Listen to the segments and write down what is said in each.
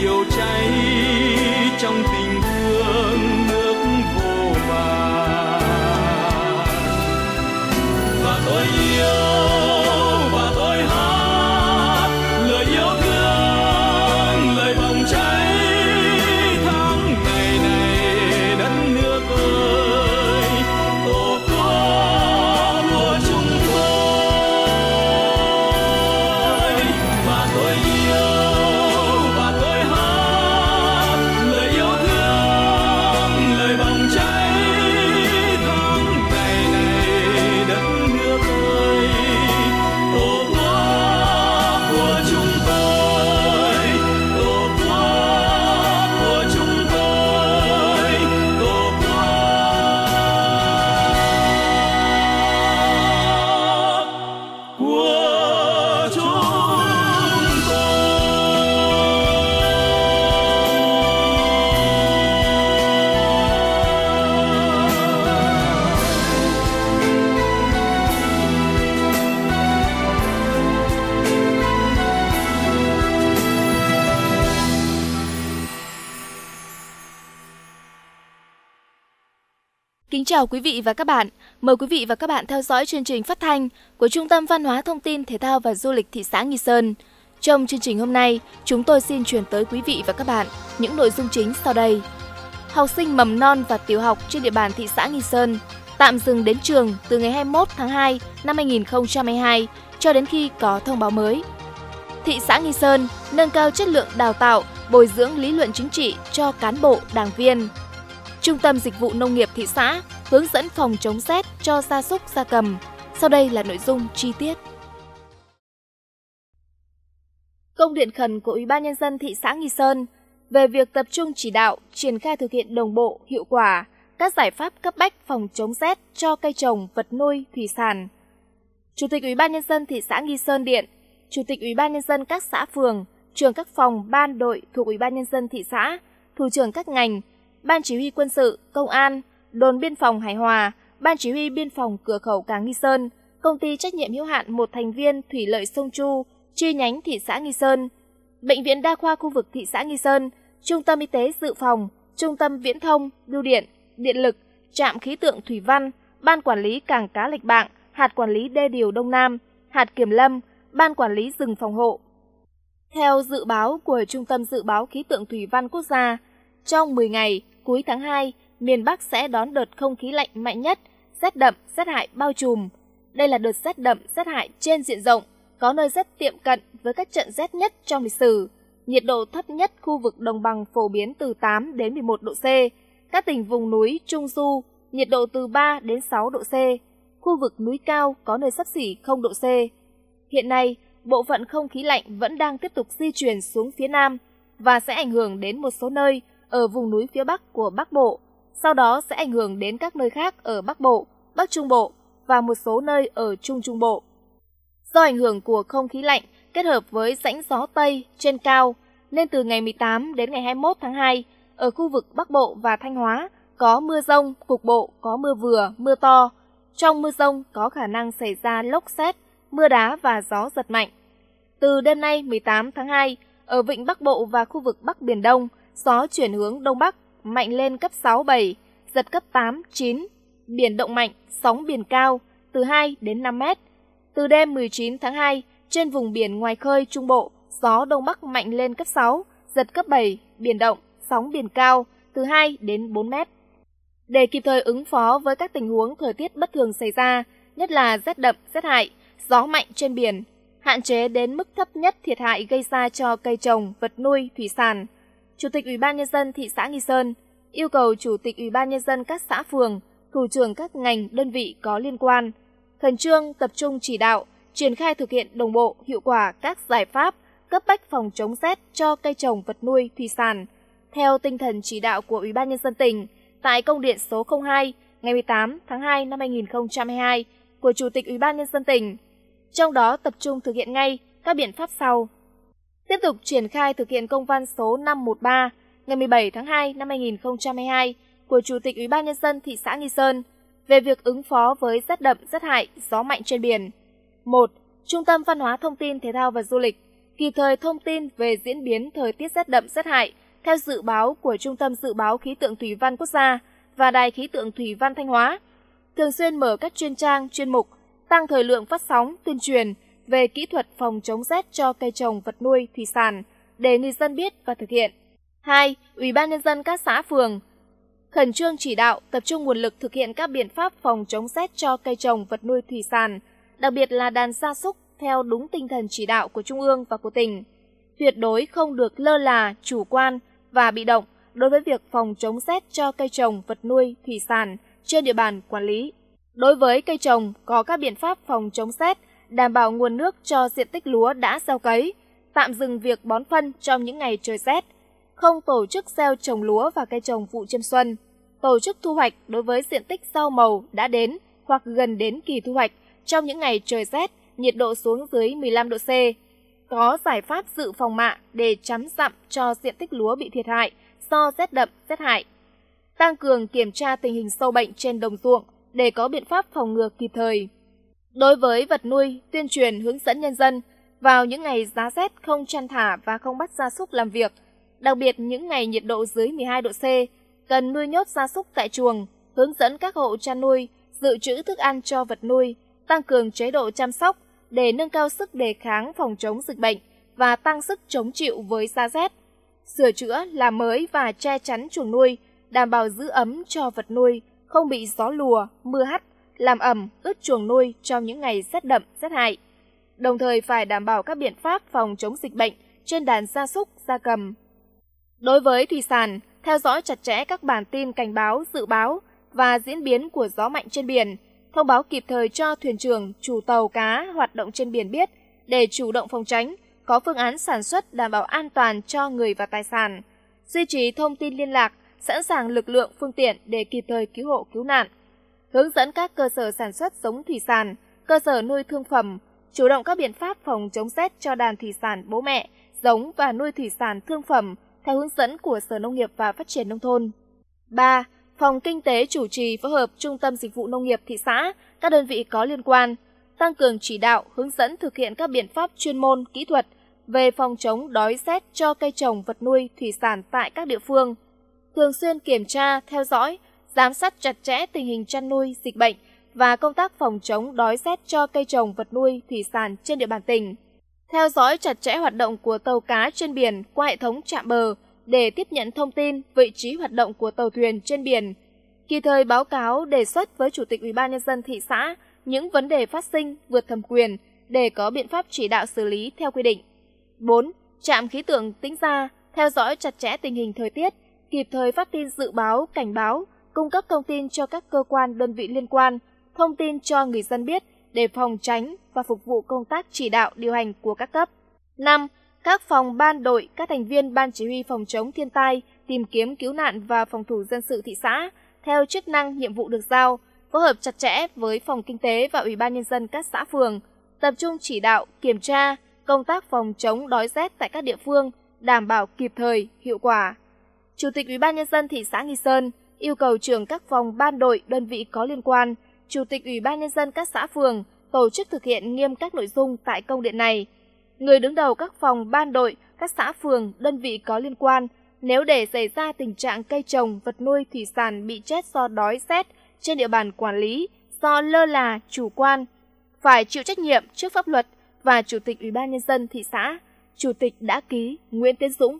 điều chào quý vị và các bạn. Mời quý vị và các bạn theo dõi chương trình phát thanh của Trung tâm Văn hóa Thông tin Thể thao và Du lịch thị xã Nghi Sơn. Trong chương trình hôm nay, chúng tôi xin chuyển tới quý vị và các bạn những nội dung chính sau đây. Học sinh mầm non và tiểu học trên địa bàn thị xã Nghi Sơn tạm dừng đến trường từ ngày 21 tháng 2 năm 2022 cho đến khi có thông báo mới. Thị xã Nghi Sơn nâng cao chất lượng đào tạo, bồi dưỡng lý luận chính trị cho cán bộ, đảng viên. Trung tâm Dịch vụ Nông nghiệp thị xã hướng dẫn phòng chống rét cho gia súc gia cầm. Sau đây là nội dung chi tiết. Công điện khẩn của Ủy ban nhân dân thị xã Nghi Sơn về việc tập trung chỉ đạo triển khai thực hiện đồng bộ, hiệu quả các giải pháp cấp bách phòng chống rét cho cây trồng, vật nuôi, thủy sản. Chủ tịch Ủy ban nhân dân thị xã Nghi Sơn điện, Chủ tịch Ủy ban nhân dân các xã phường, trưởng các phòng ban đội thuộc Ủy ban nhân dân thị xã, thủ trưởng các ngành, ban chỉ huy quân sự, công an, đồn biên phòng Hải Hòa, Ban chỉ huy biên phòng cửa khẩu Cảng Nghi Sơn, công ty trách nhiệm hữu hạn một thành viên thủy lợi sông Chu, chi nhánh thị xã Nghi Sơn, bệnh viện đa khoa khu vực thị xã Nghi Sơn, trung tâm y tế dự phòng, trung tâm viễn thông, bưu điện, điện lực, trạm khí tượng thủy văn, ban quản lý cảng cá Lạch Bạng, hạt quản lý đê điều Đông Nam, hạt kiểm lâm, ban quản lý rừng phòng hộ. Theo dự báo của Trung tâm Dự báo Khí tượng Thủy văn Quốc gia, trong 10 ngày cuối tháng 2, miền Bắc sẽ đón đợt không khí lạnh mạnh nhất, rét đậm, rét hại bao trùm. Đây là đợt rét đậm, rét hại trên diện rộng, có nơi rét tiệm cận với các trận rét nhất trong lịch sử. Nhiệt độ thấp nhất khu vực đồng bằng phổ biến từ 8 đến 11 độ C. Các tỉnh vùng núi Trung Du, nhiệt độ từ 3 đến 6 độ C. Khu vực núi cao có nơi sấp xỉ 0 độ C. Hiện nay, bộ phận không khí lạnh vẫn đang tiếp tục di chuyển xuống phía Nam và sẽ ảnh hưởng đến một số nơi ở vùng núi phía Bắc của Bắc Bộ, sau đó sẽ ảnh hưởng đến các nơi khác ở Bắc Bộ, Bắc Trung Bộ và một số nơi ở Trung Trung Bộ. Do ảnh hưởng của không khí lạnh kết hợp với rãnh gió Tây trên cao, nên từ ngày 18 đến ngày 21 tháng 2, ở khu vực Bắc Bộ và Thanh Hóa có mưa rông, cục bộ có mưa vừa, mưa to. Trong mưa rông có khả năng xảy ra lốc xét, mưa đá và gió giật mạnh. Từ đêm nay 18 tháng 2, ở vịnh Bắc Bộ và khu vực Bắc Biển Đông, gió chuyển hướng Đông Bắc mạnh lên cấp 6, 7, giật cấp 8, 9. Biển động mạnh, sóng biển cao, từ 2 đến 5 m Từ đêm 19 tháng 2, trên vùng biển ngoài khơi Trung Bộ, gió Đông Bắc mạnh lên cấp 6, giật cấp 7, biển động, sóng biển cao, từ 2 đến 4 m Để kịp thời ứng phó với các tình huống thời tiết bất thường xảy ra, nhất là rét đậm, rét hại, gió mạnh trên biển, hạn chế đến mức thấp nhất thiệt hại gây ra cho cây trồng, vật nuôi, thủy sản – Chủ tịch Ủy ban nhân dân thị xã Nghi Sơn yêu cầu Chủ tịch Ủy ban nhân dân các xã phường, thủ trưởng các ngành, đơn vị có liên quan khẩn trương tập trung chỉ đạo, triển khai thực hiện đồng bộ, hiệu quả các giải pháp cấp bách phòng chống rét cho cây trồng vật nuôi thủy sản theo tinh thần chỉ đạo của Ủy ban nhân dân tỉnh tại công điện số 02 ngày 18 tháng 2 năm 2022 của Chủ tịch Ủy ban nhân dân tỉnh. Trong đó tập trung thực hiện ngay các biện pháp sau: tiếp tục triển khai thực hiện công văn số 513 ngày 17 tháng 2 năm 2022 của Chủ tịch Ủy ban nhân dân thị xã Nghi Sơn về việc ứng phó với rét đậm, rét hại, gió mạnh trên biển. 1. Trung tâm Văn hóa Thông tin Thể thao và Du lịch kịp thời thông tin về diễn biến thời tiết rét đậm, rét hại theo dự báo của Trung tâm Dự báo Khí tượng Thủy văn Quốc gia và Đài Khí tượng Thủy văn Thanh Hóa. Thường xuyên mở các chuyên trang, chuyên mục, tăng thời lượng phát sóng, tuyên truyền – về kỹ thuật phòng chống rét cho cây trồng vật nuôi thủy sản để người dân biết và thực hiện. 2. Ủy ban nhân dân các xã phường khẩn trương chỉ đạo tập trung nguồn lực thực hiện các biện pháp phòng chống rét cho cây trồng vật nuôi thủy sản, đặc biệt là đàn gia súc theo đúng tinh thần chỉ đạo của trung ương và của tỉnh. Tuyệt đối không được lơ là, chủ quan và bị động đối với việc phòng chống rét cho cây trồng vật nuôi thủy sản trên địa bàn quản lý. Đối với cây trồng có các biện pháp phòng chống rét đảm bảo nguồn nước cho diện tích lúa đã gieo cấy, tạm dừng việc bón phân trong những ngày trời rét, không tổ chức gieo trồng lúa và cây trồng vụ chiêm xuân, tổ chức thu hoạch đối với diện tích rau màu đã đến hoặc gần đến kỳ thu hoạch trong những ngày trời rét, nhiệt độ xuống dưới 15 độ C. Có giải pháp dự phòng mạ để chấm dặm cho diện tích lúa bị thiệt hại do rét đậm, rét hại. Tăng cường kiểm tra tình hình sâu bệnh trên đồng ruộng để có biện pháp phòng ngừa kịp thời. Đối với vật nuôi, tuyên truyền hướng dẫn nhân dân vào những ngày giá rét không chăn thả và không bắt gia súc làm việc, đặc biệt những ngày nhiệt độ dưới 12 độ C, cần nuôi nhốt gia súc tại chuồng, hướng dẫn các hộ chăn nuôi dự trữ thức ăn cho vật nuôi, tăng cường chế độ chăm sóc để nâng cao sức đề kháng phòng chống dịch bệnh và tăng sức chống chịu với giá rét. Sửa chữa, làm mới và che chắn chuồng nuôi, đảm bảo giữ ấm cho vật nuôi, không bị gió lùa, mưa hắt làm ẩm, ướt chuồng nuôi trong những ngày rét đậm, rét hại. Đồng thời phải đảm bảo các biện pháp phòng chống dịch bệnh trên đàn gia súc, gia cầm. Đối với thủy sản, theo dõi chặt chẽ các bản tin cảnh báo, dự báo và diễn biến của gió mạnh trên biển, thông báo kịp thời cho thuyền trưởng, chủ tàu cá hoạt động trên biển biết để chủ động phòng tránh, có phương án sản xuất đảm bảo an toàn cho người và tài sản. Duy trì thông tin liên lạc, sẵn sàng lực lượng, phương tiện để kịp thời cứu hộ cứu nạn hướng dẫn các cơ sở sản xuất giống thủy sản, cơ sở nuôi thương phẩm, chủ động các biện pháp phòng chống rét cho đàn thủy sản bố mẹ, giống và nuôi thủy sản thương phẩm theo hướng dẫn của Sở Nông nghiệp và Phát triển Nông thôn. 3. Phòng Kinh tế chủ trì phối hợp Trung tâm Dịch vụ Nông nghiệp thị xã, các đơn vị có liên quan, tăng cường chỉ đạo, hướng dẫn thực hiện các biện pháp chuyên môn, kỹ thuật về phòng chống đói rét cho cây trồng vật nuôi thủy sản tại các địa phương. Thường xuyên kiểm tra, theo dõi, giám sát chặt chẽ tình hình chăn nuôi, dịch bệnh và công tác phòng chống đói rét cho cây trồng, vật nuôi, thủy sản trên địa bàn tỉnh. Theo dõi chặt chẽ hoạt động của tàu cá trên biển qua hệ thống trạm bờ để tiếp nhận thông tin vị trí hoạt động của tàu thuyền trên biển. kịp thời báo cáo đề xuất với Chủ tịch ủy ban nhân dân thị xã những vấn đề phát sinh vượt thẩm quyền để có biện pháp chỉ đạo xử lý theo quy định. 4. Trạm khí tượng tính ra, theo dõi chặt chẽ tình hình thời tiết, kịp thời phát tin dự báo, cảnh báo, cung cấp thông tin cho các cơ quan đơn vị liên quan, thông tin cho người dân biết để phòng tránh và phục vụ công tác chỉ đạo điều hành của các cấp. 5. Các phòng ban đội, các thành viên ban chỉ huy phòng chống thiên tai, tìm kiếm cứu nạn và phòng thủ dân sự thị xã theo chức năng nhiệm vụ được giao, phối hợp chặt chẽ với phòng kinh tế và ủy ban nhân dân các xã phường, tập trung chỉ đạo, kiểm tra công tác phòng chống đói rét tại các địa phương, đảm bảo kịp thời, hiệu quả. Chủ tịch Ủy ban nhân dân thị xã Nghi Sơn yêu cầu trưởng các phòng ban đội, đơn vị có liên quan, chủ tịch Ủy ban nhân dân các xã phường tổ chức thực hiện nghiêm các nội dung tại công điện này. Người đứng đầu các phòng ban đội, các xã phường, đơn vị có liên quan nếu để xảy ra tình trạng cây trồng, vật nuôi thủy sản bị chết do đói rét trên địa bàn quản lý do lơ là, chủ quan phải chịu trách nhiệm trước pháp luật và chủ tịch Ủy ban nhân dân thị xã, chủ tịch đã ký Nguyễn Tiến Dũng.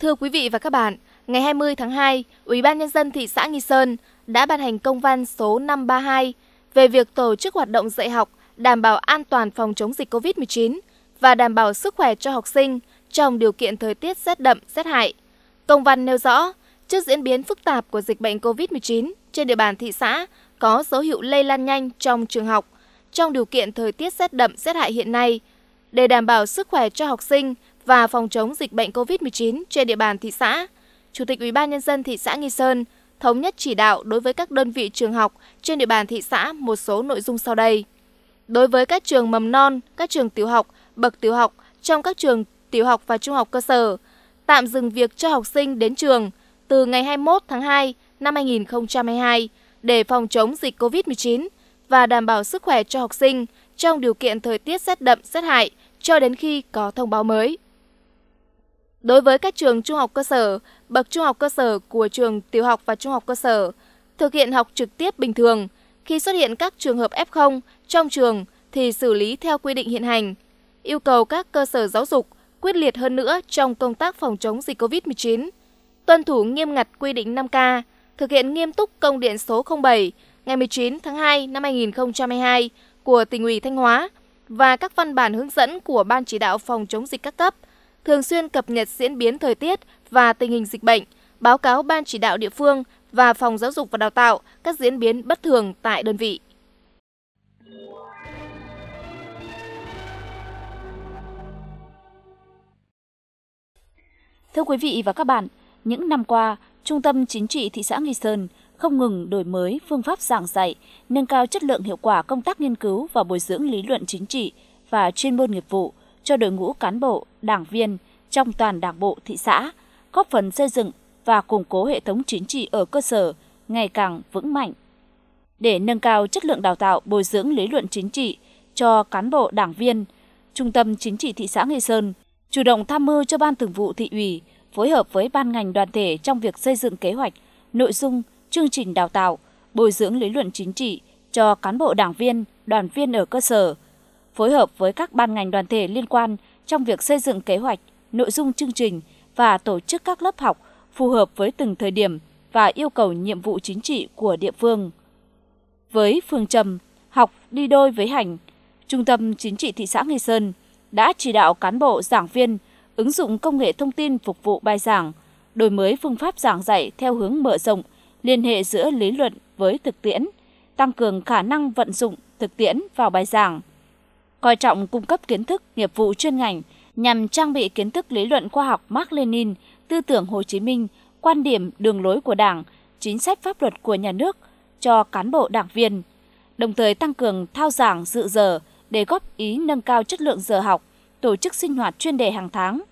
Thưa quý vị và các bạn, ngày 20 tháng 2, Ủy ban nhân dân thị xã Nghi Sơn đã ban hành công văn số 532 về việc tổ chức hoạt động dạy học đảm bảo an toàn phòng chống dịch COVID-19 và đảm bảo sức khỏe cho học sinh trong điều kiện thời tiết rét đậm, rét hại. Công văn nêu rõ, trước diễn biến phức tạp của dịch bệnh COVID-19 trên địa bàn thị xã có dấu hiệu lây lan nhanh trong trường học, trong điều kiện thời tiết rét đậm, rét hại hiện nay, để đảm bảo sức khỏe cho học sinh – và phòng chống dịch bệnh COVID-19 trên địa bàn thị xã. Chủ tịch Ủy ban nhân dân thị xã Nghi Sơn thống nhất chỉ đạo đối với các đơn vị trường học trên địa bàn thị xã một số nội dung sau đây. Đối với các trường mầm non, các trường tiểu học, bậc tiểu học trong các trường tiểu học và trung học cơ sở, tạm dừng việc cho học sinh đến trường từ ngày 21 tháng 2 năm 2022 để phòng chống dịch COVID-19 và đảm bảo sức khỏe cho học sinh trong điều kiện thời tiết rét đậm rét hại cho đến khi có thông báo mới. Đối với các trường trung học cơ sở, bậc trung học cơ sở của trường tiểu học và trung học cơ sở, thực hiện học trực tiếp bình thường. Khi xuất hiện các trường hợp F0 trong trường thì xử lý theo quy định hiện hành. Yêu cầu các cơ sở giáo dục quyết liệt hơn nữa trong công tác phòng chống dịch COVID-19, tuân thủ nghiêm ngặt quy định 5K, thực hiện nghiêm túc công điện số 07 ngày 19 tháng 2 năm 2022 của tỉnh ủy Thanh Hóa và các văn bản hướng dẫn của Ban chỉ đạo phòng chống dịch các cấp – thường xuyên cập nhật diễn biến thời tiết và tình hình dịch bệnh, báo cáo ban chỉ đạo địa phương và phòng giáo dục và đào tạo các diễn biến bất thường tại đơn vị. Thưa quý vị và các bạn, những năm qua, Trung tâm Chính trị thị xã Nghi Sơn không ngừng đổi mới phương pháp giảng dạy, nâng cao chất lượng hiệu quả công tác nghiên cứu và bồi dưỡng lý luận chính trị và chuyên môn nghiệp vụ cho đội ngũ cán bộ, đảng viên trong toàn đảng bộ thị xã, góp phần xây dựng và củng cố hệ thống chính trị ở cơ sở ngày càng vững mạnh. Để nâng cao chất lượng đào tạo bồi dưỡng lý luận chính trị cho cán bộ đảng viên, Trung tâm Chính trị thị xã Nghi Sơn chủ động tham mưu cho Ban Thường vụ thị ủy phối hợp với ban ngành đoàn thể trong việc xây dựng kế hoạch, nội dung, chương trình đào tạo, bồi dưỡng lý luận chính trị cho cán bộ đảng viên, đoàn viên ở cơ sở, phối hợp với các ban ngành đoàn thể liên quan trong việc xây dựng kế hoạch, nội dung chương trình và tổ chức các lớp học phù hợp với từng thời điểm và yêu cầu nhiệm vụ chính trị của địa phương. Với phương trầm học đi đôi với hành, Trung tâm Chính trị thị xã Nghi Sơn đã chỉ đạo cán bộ giảng viên ứng dụng công nghệ thông tin phục vụ bài giảng, đổi mới phương pháp giảng dạy theo hướng mở rộng, liên hệ giữa lý luận với thực tiễn, tăng cường khả năng vận dụng thực tiễn vào bài giảng, coi trọng cung cấp kiến thức, nghiệp vụ chuyên ngành nhằm trang bị kiến thức lý luận khoa học Mark Lenin, tư tưởng Hồ Chí Minh, quan điểm đường lối của Đảng, chính sách pháp luật của nhà nước cho cán bộ đảng viên, đồng thời tăng cường thao giảng dự giờ để góp ý nâng cao chất lượng giờ học, tổ chức sinh hoạt chuyên đề hàng tháng,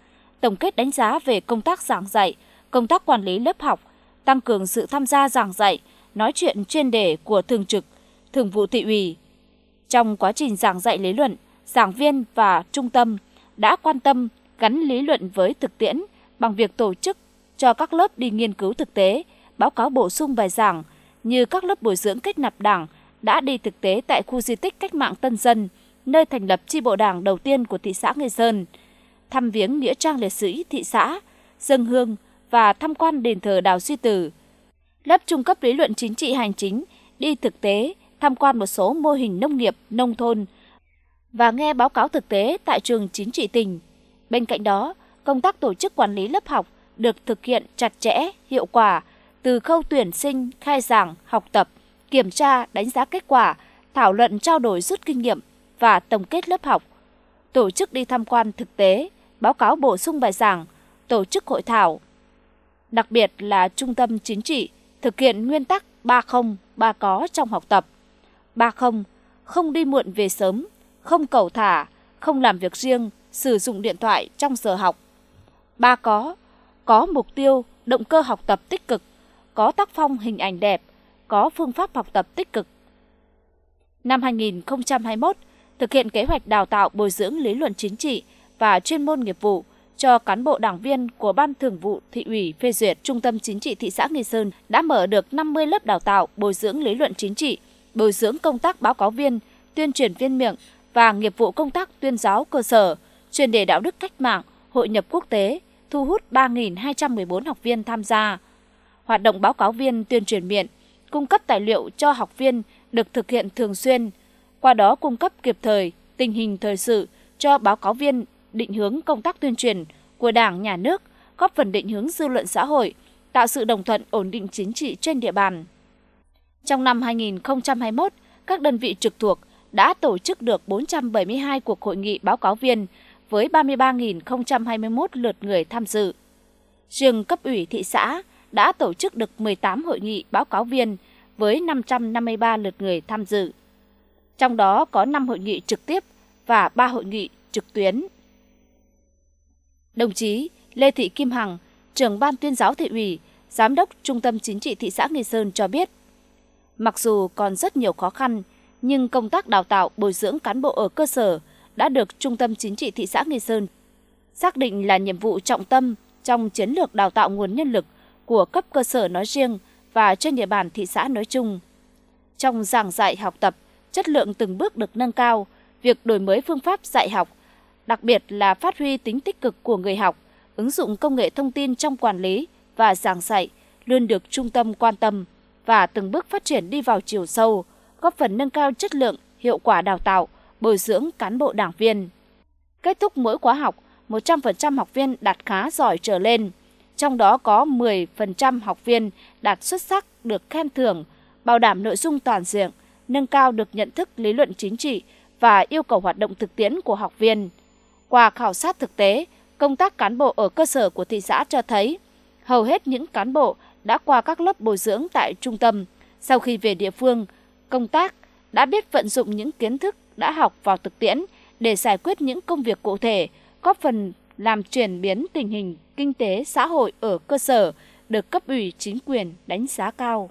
tổng kết đánh giá về công tác giảng dạy, công tác quản lý lớp học, tăng cường sự tham gia giảng dạy, nói chuyện chuyên đề của thường trực, thường vụ thị ủy, trong quá trình giảng dạy lý luận, giảng viên và trung tâm đã quan tâm gắn lý luận với thực tiễn bằng việc tổ chức cho các lớp đi nghiên cứu thực tế, báo cáo bổ sung bài giảng như các lớp bồi dưỡng kết nạp đảng đã đi thực tế tại khu di tích cách mạng Tân Dân, nơi thành lập chi bộ đảng đầu tiên của thị xã Nghi Sơn, thăm viếng nghĩa trang liệt sĩ thị xã, dân hương và tham quan đền thờ Đào Duy Tử. Lớp trung cấp lý luận chính trị hành chính đi thực tế – tham quan một số mô hình nông nghiệp, nông thôn và nghe báo cáo thực tế tại trường chính trị tỉnh. Bên cạnh đó, công tác tổ chức quản lý lớp học được thực hiện chặt chẽ, hiệu quả từ khâu tuyển sinh, khai giảng, học tập, kiểm tra, đánh giá kết quả, thảo luận trao đổi rút kinh nghiệm và tổng kết lớp học. Tổ chức đi tham quan thực tế, báo cáo bổ sung bài giảng, tổ chức hội thảo. Đặc biệt là trung tâm chính trị thực hiện nguyên tắc ba không, ba có trong học tập ba không, không đi muộn về sớm, không cầu thả, không làm việc riêng, sử dụng điện thoại trong giờ học. Ba có, có mục tiêu, động cơ học tập tích cực, có tác phong hình ảnh đẹp, có phương pháp học tập tích cực. Năm 2021, thực hiện kế hoạch đào tạo bồi dưỡng lý luận chính trị và chuyên môn nghiệp vụ cho cán bộ đảng viên của Ban Thường vụ Thị ủy phê duyệt Trung tâm Chính trị Thị xã Nghi Sơn đã mở được 50 lớp đào tạo bồi dưỡng lý luận chính trị bồi dưỡng công tác báo cáo viên, tuyên truyền viên miệng và nghiệp vụ công tác tuyên giáo cơ sở, chuyên đề đạo đức cách mạng, hội nhập quốc tế, thu hút 3.214 học viên tham gia. Hoạt động báo cáo viên tuyên truyền miệng, cung cấp tài liệu cho học viên được thực hiện thường xuyên, qua đó cung cấp kịp thời tình hình thời sự cho báo cáo viên định hướng công tác tuyên truyền của Đảng, Nhà nước, góp phần định hướng dư luận xã hội, tạo sự đồng thuận ổn định chính trị trên địa bàn. Trong năm 2021, các đơn vị trực thuộc đã tổ chức được 472 cuộc hội nghị báo cáo viên với 33.021 lượt người tham dự. trường cấp ủy thị xã đã tổ chức được 18 hội nghị báo cáo viên với 553 lượt người tham dự. Trong đó có 5 hội nghị trực tiếp và 3 hội nghị trực tuyến. Đồng chí Lê Thị Kim Hằng, trưởng ban tuyên giáo thị ủy, giám đốc Trung tâm Chính trị thị xã Nghi Sơn cho biết, Mặc dù còn rất nhiều khó khăn, nhưng công tác đào tạo bồi dưỡng cán bộ ở cơ sở đã được Trung tâm Chính trị thị xã Nghi Sơn xác định là nhiệm vụ trọng tâm trong chiến lược đào tạo nguồn nhân lực của cấp cơ sở nói riêng và trên địa bàn thị xã nói chung. Trong giảng dạy học tập, chất lượng từng bước được nâng cao, việc đổi mới phương pháp dạy học, đặc biệt là phát huy tính tích cực của người học, ứng dụng công nghệ thông tin trong quản lý và giảng dạy luôn được trung tâm quan tâm và từng bước phát triển đi vào chiều sâu, góp phần nâng cao chất lượng, hiệu quả đào tạo, bồi dưỡng cán bộ đảng viên. Kết thúc mỗi khóa học, 100% học viên đạt khá giỏi trở lên, trong đó có 10% học viên đạt xuất sắc được khen thưởng, bảo đảm nội dung toàn diện, nâng cao được nhận thức lý luận chính trị và yêu cầu hoạt động thực tiễn của học viên. Qua khảo sát thực tế, công tác cán bộ ở cơ sở của thị xã cho thấy hầu hết những cán bộ đã qua các lớp bồi dưỡng tại trung tâm. Sau khi về địa phương, công tác đã biết vận dụng những kiến thức đã học vào thực tiễn để giải quyết những công việc cụ thể, góp phần làm chuyển biến tình hình kinh tế xã hội ở cơ sở được cấp ủy chính quyền đánh giá cao.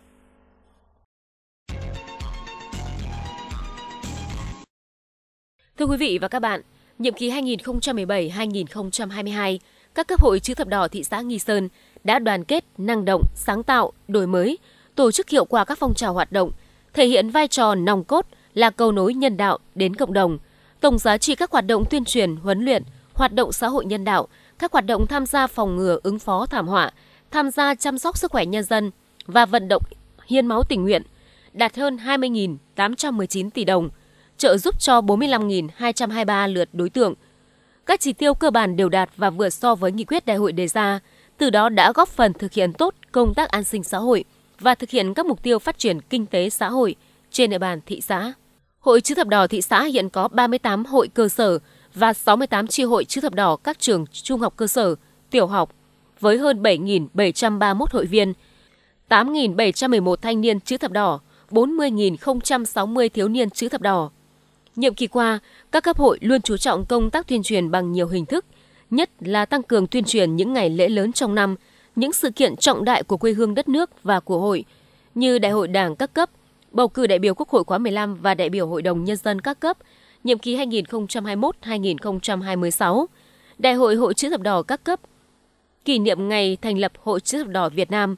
Thưa quý vị và các bạn, nhiệm kỳ 2017-2022, các cấp hội chữ thập đỏ thị xã Nghi Sơn đã đoàn kết, năng động, sáng tạo, đổi mới, tổ chức hiệu quả các phong trào hoạt động, thể hiện vai trò nòng cốt là cầu nối nhân đạo đến cộng đồng. Tổng giá trị các hoạt động tuyên truyền, huấn luyện, hoạt động xã hội nhân đạo, các hoạt động tham gia phòng ngừa ứng phó thảm họa, tham gia chăm sóc sức khỏe nhân dân và vận động hiến máu tình nguyện đạt hơn 20.819 tỷ đồng, trợ giúp cho 45.223 lượt đối tượng, các chỉ tiêu cơ bản đều đạt và vượt so với nghị quyết đại hội đề ra, từ đó đã góp phần thực hiện tốt công tác an sinh xã hội và thực hiện các mục tiêu phát triển kinh tế xã hội trên địa bàn thị xã. Hội chữ thập đỏ thị xã hiện có 38 hội cơ sở và 68 chi hội chữ thập đỏ các trường trung học cơ sở, tiểu học với hơn 7.731 hội viên, 8.711 thanh niên chữ thập đỏ, 40.060 thiếu niên chữ thập đỏ, Nhiệm kỳ qua, các cấp hội luôn chú trọng công tác tuyên truyền bằng nhiều hình thức, nhất là tăng cường tuyên truyền những ngày lễ lớn trong năm, những sự kiện trọng đại của quê hương đất nước và của hội, như Đại hội Đảng các cấp, bầu cử đại biểu Quốc hội khóa 15 và đại biểu Hội đồng Nhân dân các cấp, nhiệm kỳ 2021-2026, Đại hội Hội chữ thập đỏ các cấp, kỷ niệm ngày thành lập Hội chữ thập đỏ Việt Nam.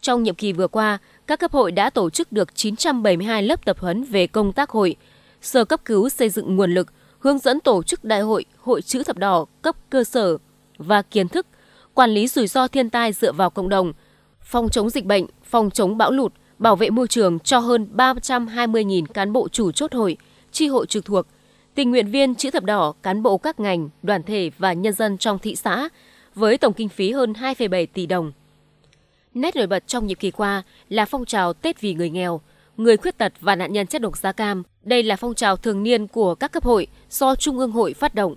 Trong nhiệm kỳ vừa qua, các cấp hội đã tổ chức được 972 lớp tập huấn về công tác hội – sơ cấp cứu xây dựng nguồn lực, hướng dẫn tổ chức đại hội, hội chữ thập đỏ cấp cơ sở và kiến thức, quản lý rủi ro thiên tai dựa vào cộng đồng, phòng chống dịch bệnh, phòng chống bão lụt, bảo vệ môi trường cho hơn 320.000 cán bộ chủ chốt hội, tri hội trực thuộc, tình nguyện viên chữ thập đỏ, cán bộ các ngành, đoàn thể và nhân dân trong thị xã, với tổng kinh phí hơn 2,7 tỷ đồng. Nét nổi bật trong nhiệm kỳ qua là phong trào Tết vì người nghèo – người khuyết tật và nạn nhân chất độc da cam. Đây là phong trào thường niên của các cấp hội do Trung ương hội phát động.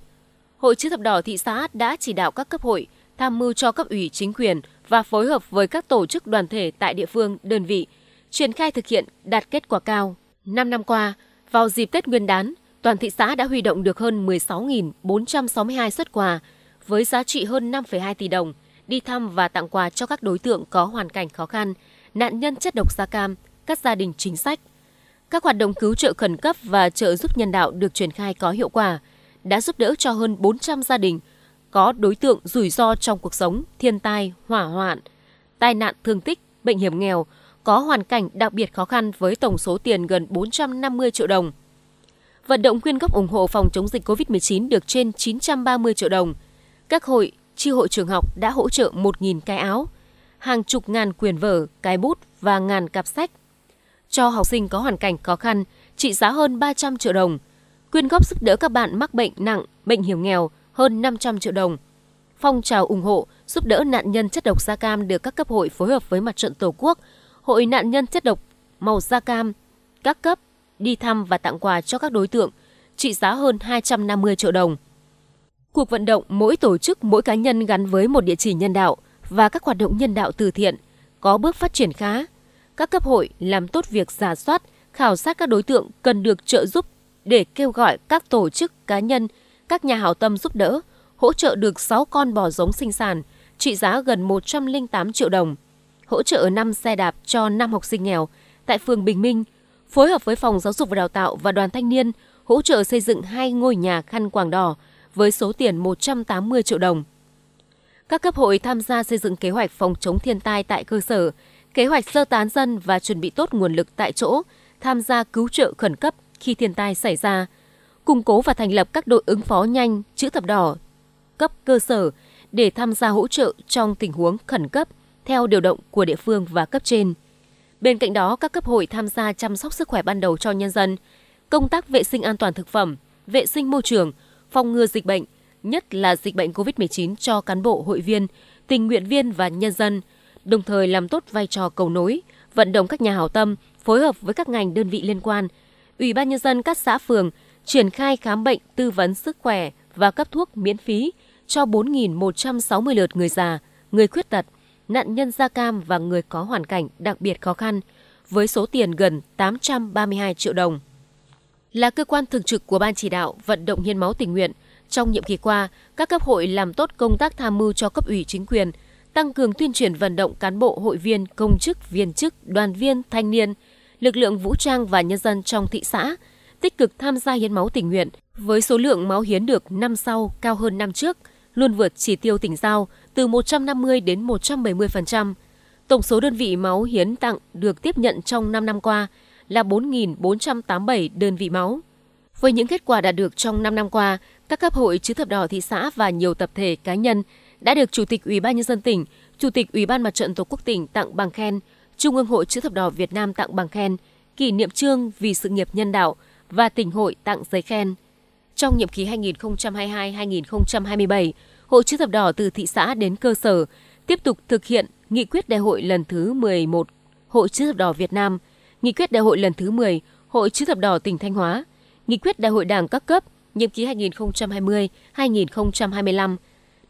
Hội chữ thập đỏ thị xã đã chỉ đạo các cấp hội tham mưu cho cấp ủy chính quyền và phối hợp với các tổ chức đoàn thể tại địa phương, đơn vị, triển khai thực hiện đạt kết quả cao. 5 năm qua, vào dịp Tết Nguyên đán, toàn thị xã đã huy động được hơn 16.462 xuất quà với giá trị hơn 5,2 tỷ đồng, đi thăm và tặng quà cho các đối tượng có hoàn cảnh khó khăn, nạn nhân chất độc da cam, các gia đình chính sách. Các hoạt động cứu trợ khẩn cấp và trợ giúp nhân đạo được triển khai có hiệu quả, đã giúp đỡ cho hơn 400 gia đình có đối tượng rủi ro trong cuộc sống, thiên tai, hỏa hoạn, tai nạn thương tích, bệnh hiểm nghèo, có hoàn cảnh đặc biệt khó khăn với tổng số tiền gần 450 triệu đồng. Vận động quyên góp ủng hộ phòng chống dịch COVID-19 được trên 930 triệu đồng. Các hội, chi hội trường học đã hỗ trợ 1.000 cái áo, hàng chục ngàn quyền vở, cái bút và ngàn cặp sách cho học sinh có hoàn cảnh khó khăn, trị giá hơn 300 triệu đồng. Quyên góp giúp đỡ các bạn mắc bệnh nặng, bệnh hiểm nghèo hơn 500 triệu đồng. Phong trào ủng hộ, giúp đỡ nạn nhân chất độc da cam được các cấp hội phối hợp với Mặt trận Tổ quốc, Hội nạn nhân chất độc màu da cam, các cấp đi thăm và tặng quà cho các đối tượng, trị giá hơn 250 triệu đồng. Cuộc vận động mỗi tổ chức, mỗi cá nhân gắn với một địa chỉ nhân đạo và các hoạt động nhân đạo từ thiện có bước phát triển khá, các cấp hội làm tốt việc giả soát, khảo sát các đối tượng cần được trợ giúp để kêu gọi các tổ chức cá nhân, các nhà hảo tâm giúp đỡ, hỗ trợ được 6 con bò giống sinh sản, trị giá gần 108 triệu đồng, hỗ trợ 5 xe đạp cho 5 học sinh nghèo tại phường Bình Minh, phối hợp với Phòng Giáo dục và Đào tạo và Đoàn Thanh niên hỗ trợ xây dựng hai ngôi nhà khăn quàng đỏ với số tiền 180 triệu đồng. Các cấp hội tham gia xây dựng kế hoạch phòng chống thiên tai tại cơ sở, kế hoạch sơ tán dân và chuẩn bị tốt nguồn lực tại chỗ, tham gia cứu trợ khẩn cấp khi thiên tai xảy ra, củng cố và thành lập các đội ứng phó nhanh, chữ thập đỏ, cấp cơ sở để tham gia hỗ trợ trong tình huống khẩn cấp theo điều động của địa phương và cấp trên. Bên cạnh đó, các cấp hội tham gia chăm sóc sức khỏe ban đầu cho nhân dân, công tác vệ sinh an toàn thực phẩm, vệ sinh môi trường, phòng ngừa dịch bệnh, nhất là dịch bệnh COVID-19 cho cán bộ, hội viên, tình nguyện viên và nhân dân – đồng thời làm tốt vai trò cầu nối, vận động các nhà hảo tâm phối hợp với các ngành đơn vị liên quan, Ủy ban nhân dân các xã phường triển khai khám bệnh, tư vấn sức khỏe và cấp thuốc miễn phí cho 4.160 lượt người già, người khuyết tật, nạn nhân da cam và người có hoàn cảnh đặc biệt khó khăn với số tiền gần 832 triệu đồng. Là cơ quan thường trực của Ban chỉ đạo vận động hiến máu tình nguyện, trong nhiệm kỳ qua, các cấp hội làm tốt công tác tham mưu cho cấp ủy chính quyền – tăng cường tuyên truyền vận động cán bộ, hội viên, công chức, viên chức, đoàn viên, thanh niên, lực lượng vũ trang và nhân dân trong thị xã tích cực tham gia hiến máu tình nguyện với số lượng máu hiến được năm sau cao hơn năm trước, luôn vượt chỉ tiêu tỉnh giao từ 150 đến 170%. Tổng số đơn vị máu hiến tặng được tiếp nhận trong 5 năm qua là 4.487 đơn vị máu. Với những kết quả đạt được trong 5 năm qua, các cấp hội chữ thập đỏ thị xã và nhiều tập thể cá nhân đã được Chủ tịch Ủy ban nhân dân tỉnh, Chủ tịch Ủy ban Mặt trận Tổ quốc tỉnh tặng bằng khen, Trung ương Hội Chữ thập đỏ Việt Nam tặng bằng khen, kỷ niệm trương vì sự nghiệp nhân đạo và tỉnh hội tặng giấy khen. Trong nhiệm kỳ 2022-2027, Hội Chữ thập đỏ từ thị xã đến cơ sở tiếp tục thực hiện nghị quyết đại hội lần thứ 11 Hội Chữ thập đỏ Việt Nam, nghị quyết đại hội lần thứ 10 Hội Chữ thập đỏ tỉnh Thanh Hóa, nghị quyết đại hội Đảng các cấp nhiệm ký 2020-2025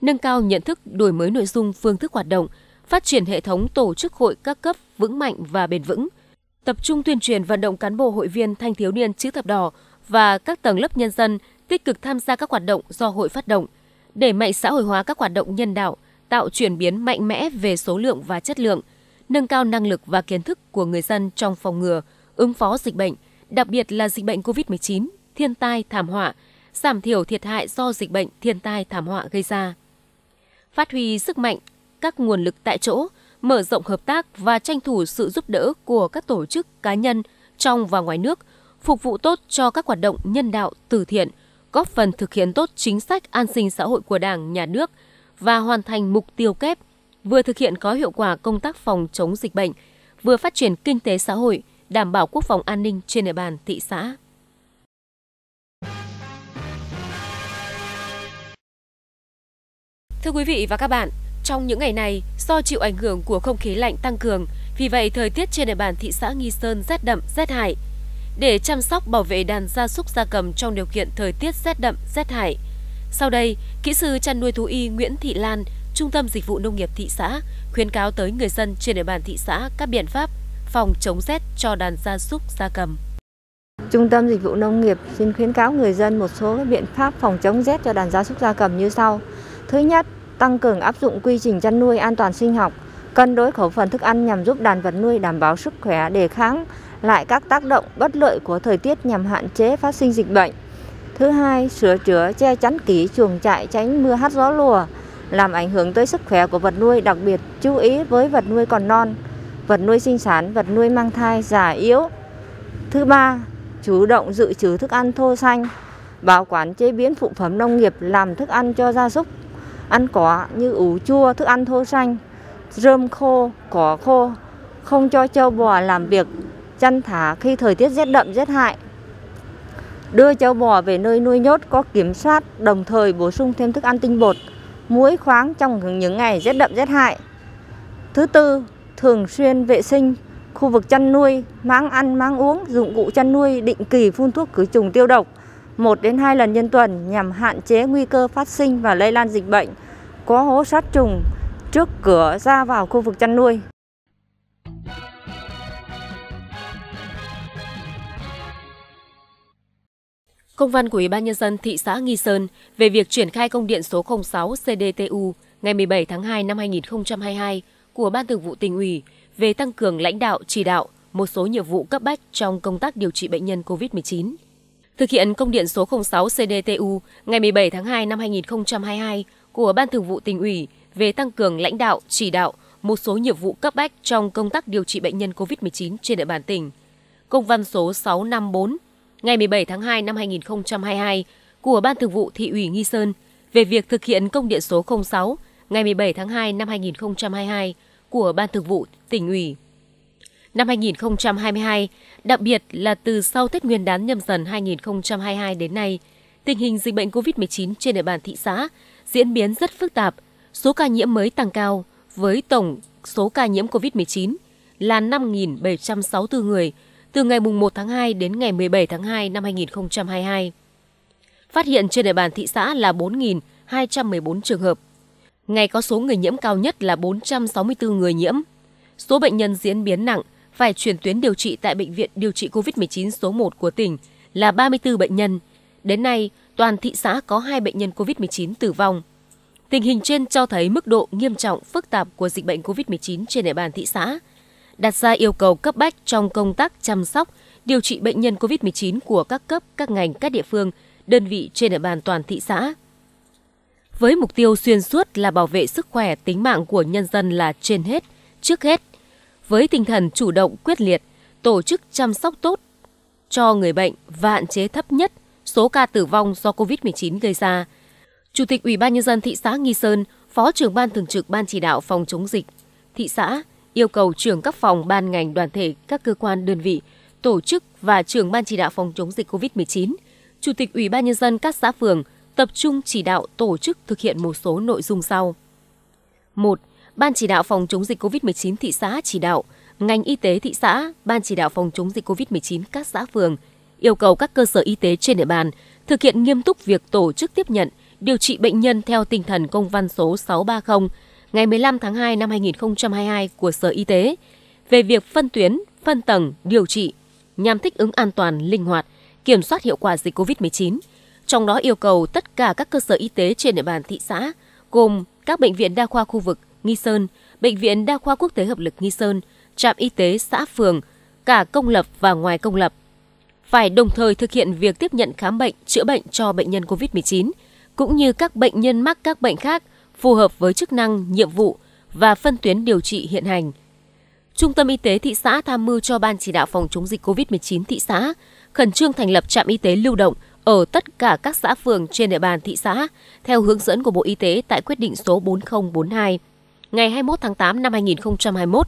nâng cao nhận thức đổi mới nội dung phương thức hoạt động, phát triển hệ thống tổ chức hội các cấp vững mạnh và bền vững, tập trung tuyên truyền vận động cán bộ hội viên thanh thiếu niên chữ thập đỏ và các tầng lớp nhân dân tích cực tham gia các hoạt động do hội phát động, đẩy mạnh xã hội hóa các hoạt động nhân đạo, tạo chuyển biến mạnh mẽ về số lượng và chất lượng, nâng cao năng lực và kiến thức của người dân trong phòng ngừa, ứng phó dịch bệnh, đặc biệt là dịch bệnh COVID-19, thiên tai, thảm họa, giảm thiểu thiệt hại do dịch bệnh, thiên tai, thảm họa gây ra phát huy sức mạnh các nguồn lực tại chỗ, mở rộng hợp tác và tranh thủ sự giúp đỡ của các tổ chức cá nhân trong và ngoài nước, phục vụ tốt cho các hoạt động nhân đạo từ thiện, góp phần thực hiện tốt chính sách an sinh xã hội của Đảng, Nhà nước và hoàn thành mục tiêu kép vừa thực hiện có hiệu quả công tác phòng chống dịch bệnh, vừa phát triển kinh tế xã hội, đảm bảo quốc phòng an ninh trên địa bàn thị xã. Thưa quý vị và các bạn, trong những ngày này, do chịu ảnh hưởng của không khí lạnh tăng cường, vì vậy thời tiết trên địa bàn thị xã Nghi Sơn rét đậm, rét hại. Để chăm sóc bảo vệ đàn gia súc gia cầm trong điều kiện thời tiết rét đậm, rét hại. Sau đây, kỹ sư chăn nuôi thú y Nguyễn Thị Lan, Trung tâm Dịch vụ Nông nghiệp thị xã khuyến cáo tới người dân trên địa bàn thị xã các biện pháp phòng chống rét cho đàn gia súc gia cầm. Trung tâm Dịch vụ Nông nghiệp xin khuyến cáo người dân một số biện pháp phòng chống rét cho đàn gia súc gia cầm như sau. Thứ nhất, tăng cường áp dụng quy trình chăn nuôi an toàn sinh học, cân đối khẩu phần thức ăn nhằm giúp đàn vật nuôi đảm bảo sức khỏe đề kháng lại các tác động bất lợi của thời tiết nhằm hạn chế phát sinh dịch bệnh. Thứ hai, sửa chữa che chắn kỹ chuồng trại tránh mưa hắt gió lùa, làm ảnh hưởng tới sức khỏe của vật nuôi, đặc biệt chú ý với vật nuôi còn non, vật nuôi sinh sản, vật nuôi mang thai, già yếu. Thứ ba, chủ động dự trữ thức ăn thô xanh, bảo quản chế biến phụ phẩm nông nghiệp làm thức ăn cho gia súc ăn cỏ như ủ chua, thức ăn thô xanh, rơm khô, cỏ khô, không cho châu bò làm việc chăn thả khi thời tiết rét đậm rét hại. Đưa châu bò về nơi nuôi nhốt có kiểm soát, đồng thời bổ sung thêm thức ăn tinh bột, muối khoáng trong những ngày rét đậm rét hại. Thứ tư, thường xuyên vệ sinh khu vực chăn nuôi, máng ăn, máng uống, dụng cụ chăn nuôi định kỳ phun thuốc khử trùng tiêu độc 1 đến 2 lần nhân tuần nhằm hạn chế nguy cơ phát sinh và lây lan dịch bệnh có hố sát trùng trước cửa ra vào khu vực chăn nuôi. Công văn của Ủy ban nhân dân thị xã Nghi Sơn về việc triển khai công điện số 06 CDTU ngày 17 tháng 2 năm 2022 của Ban Thường vụ tỉnh ủy về tăng cường lãnh đạo chỉ đạo một số nhiệm vụ cấp bách trong công tác điều trị bệnh nhân COVID-19. Thực hiện công điện số 06 CDTU ngày 17 tháng 2 năm 2022 của Ban Thường vụ tỉnh ủy về tăng cường lãnh đạo, chỉ đạo một số nhiệm vụ cấp bách trong công tác điều trị bệnh nhân COVID-19 trên địa bàn tỉnh. Công văn số 654 ngày 17 tháng 2 năm 2022 của Ban Thường vụ Thị ủy Nghi Sơn về việc thực hiện công điện số 06 ngày 17 tháng 2 năm 2022 của Ban Thường vụ tỉnh ủy năm 2022, đặc biệt là từ sau Tết Nguyên đán nhâm dần 2022 đến nay, tình hình dịch bệnh COVID-19 trên địa bàn thị xã diễn biến rất phức tạp, số ca nhiễm mới tăng cao với tổng số ca nhiễm COVID-19 là 5.764 người từ ngày 1 tháng 2 đến ngày 17 tháng 2 năm 2022. Phát hiện trên địa bàn thị xã là 4.214 trường hợp. Ngày có số người nhiễm cao nhất là 464 người nhiễm. Số bệnh nhân diễn biến nặng – phải chuyển tuyến điều trị tại Bệnh viện điều trị COVID-19 số 1 của tỉnh là 34 bệnh nhân. Đến nay, toàn thị xã có 2 bệnh nhân COVID-19 tử vong. Tình hình trên cho thấy mức độ nghiêm trọng phức tạp của dịch bệnh COVID-19 trên địa bàn thị xã, đặt ra yêu cầu cấp bách trong công tác chăm sóc, điều trị bệnh nhân COVID-19 của các cấp, các ngành, các địa phương, đơn vị trên địa bàn toàn thị xã. Với mục tiêu xuyên suốt là bảo vệ sức khỏe, tính mạng của nhân dân là trên hết, trước hết – với tinh thần chủ động quyết liệt, tổ chức chăm sóc tốt cho người bệnh và hạn chế thấp nhất số ca tử vong do COVID-19 gây ra. Chủ tịch Ủy ban nhân dân thị xã Nghi Sơn, Phó trưởng ban thường trực ban chỉ đạo phòng chống dịch thị xã yêu cầu trưởng các phòng ban ngành đoàn thể, các cơ quan đơn vị, tổ chức và trưởng ban chỉ đạo phòng chống dịch COVID-19, Chủ tịch Ủy ban nhân dân các xã phường tập trung chỉ đạo tổ chức thực hiện một số nội dung sau. 1. Ban chỉ đạo phòng chống dịch COVID-19 thị xã chỉ đạo ngành y tế thị xã, ban chỉ đạo phòng chống dịch COVID-19 các xã phường yêu cầu các cơ sở y tế trên địa bàn thực hiện nghiêm túc việc tổ chức tiếp nhận, điều trị bệnh nhân theo tinh thần công văn số 630 ngày 15 tháng 2 năm 2022 của Sở Y tế về việc phân tuyến, phân tầng, điều trị nhằm thích ứng an toàn, linh hoạt, kiểm soát hiệu quả dịch COVID-19. Trong đó yêu cầu tất cả các cơ sở y tế trên địa bàn thị xã, gồm các bệnh viện đa khoa khu vực, Nghi Sơn, Bệnh viện Đa khoa Quốc tế Hợp lực Nghi Sơn, trạm y tế xã phường, cả công lập và ngoài công lập. Phải đồng thời thực hiện việc tiếp nhận khám bệnh, chữa bệnh cho bệnh nhân COVID-19, cũng như các bệnh nhân mắc các bệnh khác phù hợp với chức năng, nhiệm vụ và phân tuyến điều trị hiện hành. Trung tâm Y tế thị xã tham mưu cho Ban chỉ đạo phòng chống dịch COVID-19 thị xã khẩn trương thành lập trạm y tế lưu động ở tất cả các xã phường trên địa bàn thị xã theo hướng dẫn của Bộ Y tế tại quyết định số 4042 ngày 21 tháng 8 năm 2021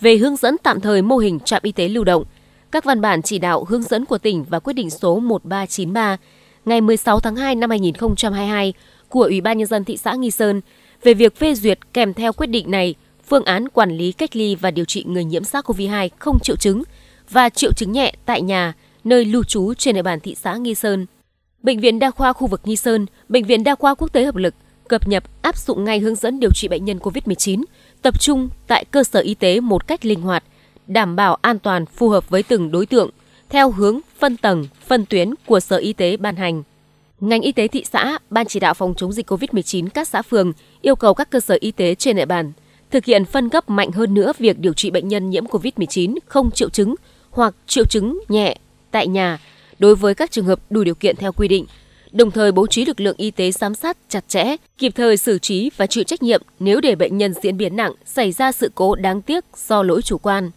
về hướng dẫn tạm thời mô hình trạm y tế lưu động, các văn bản chỉ đạo hướng dẫn của tỉnh và quyết định số 1393 ngày 16 tháng 2 năm 2022 của Ủy ban nhân dân thị xã Nghi Sơn về việc phê duyệt kèm theo quyết định này phương án quản lý cách ly và điều trị người nhiễm SARS-CoV-2 không triệu chứng và triệu chứng nhẹ tại nhà nơi lưu trú trên địa bàn thị xã Nghi Sơn. Bệnh viện Đa khoa khu vực Nghi Sơn, Bệnh viện Đa khoa quốc tế hợp lực cập nhật áp dụng ngay hướng dẫn điều trị bệnh nhân COVID-19, tập trung tại cơ sở y tế một cách linh hoạt, đảm bảo an toàn phù hợp với từng đối tượng theo hướng phân tầng, phân tuyến của Sở Y tế ban hành. Ngành y tế thị xã, Ban chỉ đạo phòng chống dịch COVID-19 các xã phường yêu cầu các cơ sở y tế trên địa bàn thực hiện phân cấp mạnh hơn nữa việc điều trị bệnh nhân nhiễm COVID-19 không triệu chứng hoặc triệu chứng nhẹ tại nhà đối với các trường hợp đủ điều kiện theo quy định đồng thời bố trí lực lượng y tế giám sát chặt chẽ, kịp thời xử trí và chịu trách nhiệm nếu để bệnh nhân diễn biến nặng, xảy ra sự cố đáng tiếc do lỗi chủ quan.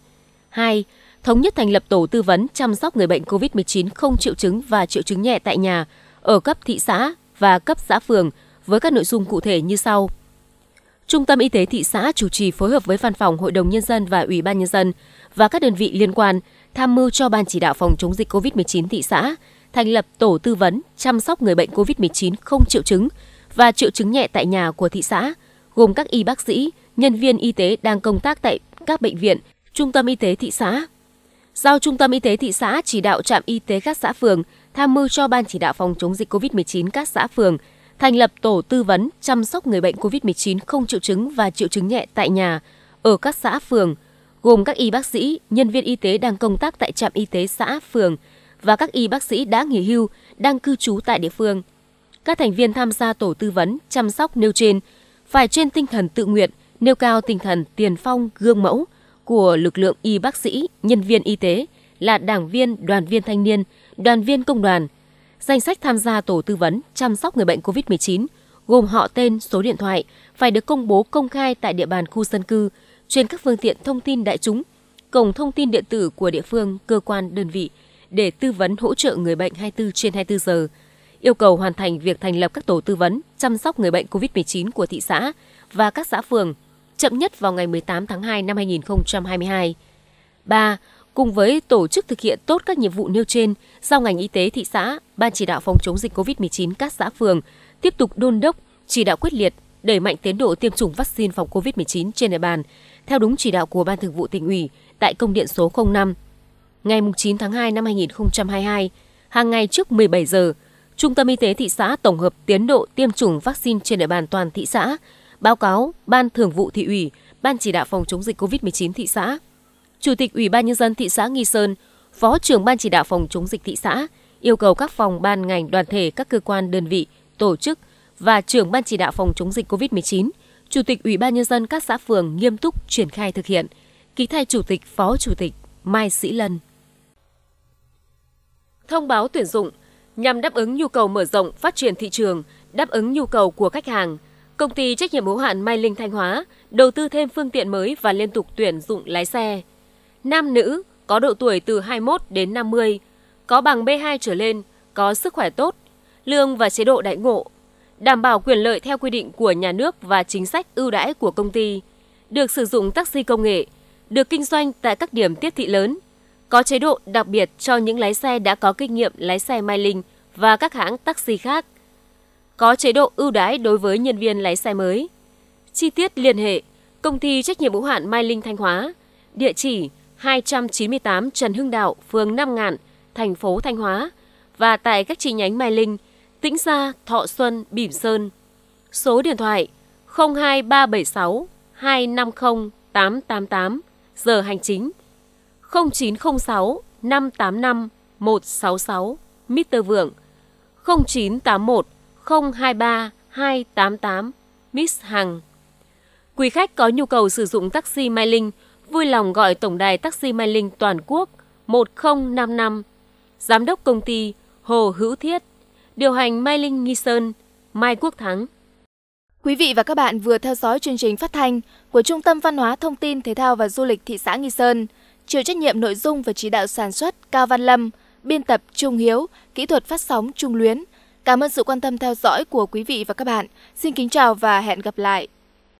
2. Thống nhất thành lập tổ tư vấn chăm sóc người bệnh COVID-19 không triệu chứng và triệu chứng nhẹ tại nhà ở cấp thị xã và cấp xã phường với các nội dung cụ thể như sau. Trung tâm Y tế thị xã chủ trì phối hợp với Văn phòng Hội đồng Nhân dân và Ủy ban Nhân dân và các đơn vị liên quan tham mưu cho Ban chỉ đạo phòng chống dịch COVID-19 thị xã thành lập tổ tư vấn chăm sóc người bệnh COVID-19 không triệu chứng và triệu chứng nhẹ tại nhà của thị xã, gồm các y bác sĩ, nhân viên y tế đang công tác tại các bệnh viện, trung tâm y tế thị xã. Giao trung tâm y tế thị xã chỉ đạo trạm y tế các xã phường tham mưu cho ban chỉ đạo phòng chống dịch COVID-19 các xã phường thành lập tổ tư vấn chăm sóc người bệnh COVID-19 không triệu chứng và triệu chứng nhẹ tại nhà ở các xã phường, gồm các y bác sĩ, nhân viên y tế đang công tác tại trạm y tế xã phường – và các y bác sĩ đã nghỉ hưu đang cư trú tại địa phương. Các thành viên tham gia tổ tư vấn chăm sóc nêu trên phải trên tinh thần tự nguyện, nêu cao tinh thần tiền phong gương mẫu của lực lượng y bác sĩ, nhân viên y tế là đảng viên, đoàn viên thanh niên, đoàn viên công đoàn. Danh sách tham gia tổ tư vấn chăm sóc người bệnh COVID-19 gồm họ tên, số điện thoại phải được công bố công khai tại địa bàn khu dân cư, trên các phương tiện thông tin đại chúng, cổng thông tin điện tử của địa phương, cơ quan, đơn vị để tư vấn hỗ trợ người bệnh 24 trên 24 giờ. Yêu cầu hoàn thành việc thành lập các tổ tư vấn chăm sóc người bệnh COVID-19 của thị xã và các xã phường chậm nhất vào ngày 18 tháng 2 năm 2022. 3. Cùng với tổ chức thực hiện tốt các nhiệm vụ nêu trên, giao ngành y tế thị xã, ban chỉ đạo phòng chống dịch COVID-19 các xã phường tiếp tục đôn đốc, chỉ đạo quyết liệt, đẩy mạnh tiến độ tiêm chủng vaccine phòng COVID-19 trên địa bàn, theo đúng chỉ đạo của Ban Thường vụ tỉnh ủy tại công điện số 05 ngày 9 tháng 2 năm 2022, hàng ngày trước 17 giờ, Trung tâm Y tế thị xã tổng hợp tiến độ tiêm chủng vaccine trên địa bàn toàn thị xã, báo cáo Ban Thường vụ Thị ủy, Ban Chỉ đạo phòng chống dịch COVID-19 thị xã, Chủ tịch Ủy ban Nhân dân thị xã Nghi Sơn, Phó trưởng Ban Chỉ đạo phòng chống dịch thị xã, yêu cầu các phòng ban ngành đoàn thể các cơ quan đơn vị, tổ chức và trưởng Ban Chỉ đạo phòng chống dịch COVID-19, Chủ tịch Ủy ban Nhân dân các xã phường nghiêm túc triển khai thực hiện. Ký thay Chủ tịch, Phó Chủ tịch Mai Sĩ Lân thông báo tuyển dụng nhằm đáp ứng nhu cầu mở rộng phát triển thị trường, đáp ứng nhu cầu của khách hàng. Công ty trách nhiệm hữu hạn Mai Linh Thanh Hóa đầu tư thêm phương tiện mới và liên tục tuyển dụng lái xe. Nam nữ có độ tuổi từ 21 đến 50, có bằng B2 trở lên, có sức khỏe tốt, lương và chế độ đại ngộ, đảm bảo quyền lợi theo quy định của nhà nước và chính sách ưu đãi của công ty, được sử dụng taxi công nghệ, được kinh doanh tại các điểm tiếp thị lớn – có chế độ đặc biệt cho những lái xe đã có kinh nghiệm lái xe Mai Linh và các hãng taxi khác, có chế độ ưu đãi đối với nhân viên lái xe mới. Chi tiết liên hệ, công ty trách nhiệm hữu hạn Mai Linh Thanh Hóa, địa chỉ 298 Trần Hưng Đạo, phường Nam 5000, thành phố Thanh Hóa và tại các chi nhánh Mai Linh, Tĩnh Gia, Thọ Xuân, Bỉm Sơn. Số điện thoại 02376 250 giờ hành chính 0906 585 166 Mr. Vượng 0981 023 288 Miss Hằng Quý khách có nhu cầu sử dụng taxi Mai Linh vui lòng gọi tổng đài taxi Mai Linh toàn quốc 1055 Giám đốc công ty Hồ Hữu Thiết Điều hành Mai Linh Nghi Sơn Mai Quốc Thắng Quý vị và các bạn vừa theo dõi chương trình phát thanh của Trung tâm Văn hóa Thông tin Thể thao và Du lịch thị xã Nghi Sơn chịu trách nhiệm nội dung và chỉ đạo sản xuất Cao Văn Lâm, biên tập Trung Hiếu, kỹ thuật phát sóng Trung Luyến. Cảm ơn sự quan tâm theo dõi của quý vị và các bạn. Xin kính chào và hẹn gặp lại.